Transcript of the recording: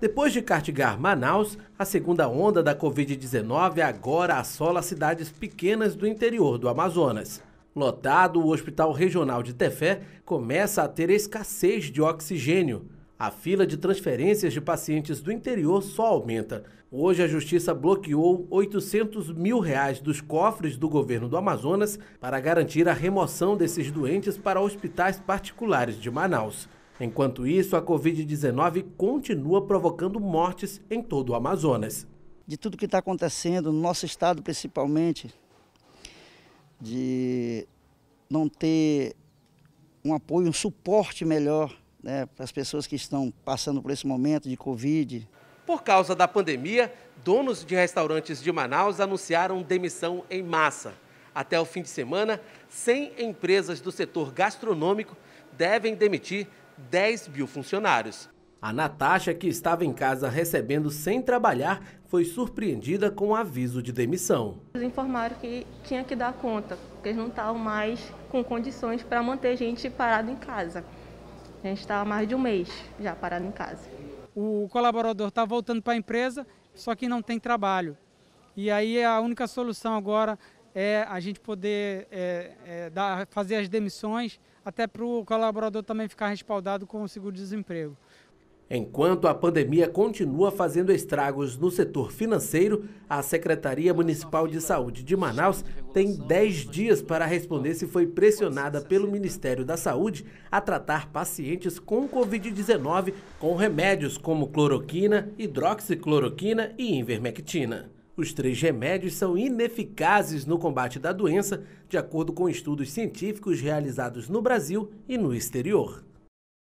Depois de castigar Manaus, a segunda onda da Covid-19 agora assola cidades pequenas do interior do Amazonas. Lotado, o Hospital Regional de Tefé começa a ter escassez de oxigênio. A fila de transferências de pacientes do interior só aumenta. Hoje, a Justiça bloqueou 800 mil reais dos cofres do governo do Amazonas para garantir a remoção desses doentes para hospitais particulares de Manaus. Enquanto isso, a Covid-19 continua provocando mortes em todo o Amazonas. De tudo que está acontecendo no nosso estado, principalmente, de não ter um apoio, um suporte melhor né, para as pessoas que estão passando por esse momento de Covid. Por causa da pandemia, donos de restaurantes de Manaus anunciaram demissão em massa. Até o fim de semana, 100 empresas do setor gastronômico devem demitir 10 mil funcionários. A Natasha, que estava em casa recebendo sem trabalhar, foi surpreendida com o um aviso de demissão. Eles informaram que tinha que dar conta, porque eles não estavam mais com condições para manter a gente parado em casa. A gente estava mais de um mês já parado em casa. O colaborador está voltando para a empresa, só que não tem trabalho. E aí a única solução agora é, a gente poder é, é, dar, fazer as demissões, até para o colaborador também ficar respaldado com o seguro-desemprego. Enquanto a pandemia continua fazendo estragos no setor financeiro, a Secretaria Municipal de Saúde de Manaus tem 10 dias para responder se foi pressionada pelo Ministério da Saúde a tratar pacientes com Covid-19 com remédios como cloroquina, hidroxicloroquina e invermectina. Os três remédios são ineficazes no combate da doença, de acordo com estudos científicos realizados no Brasil e no exterior.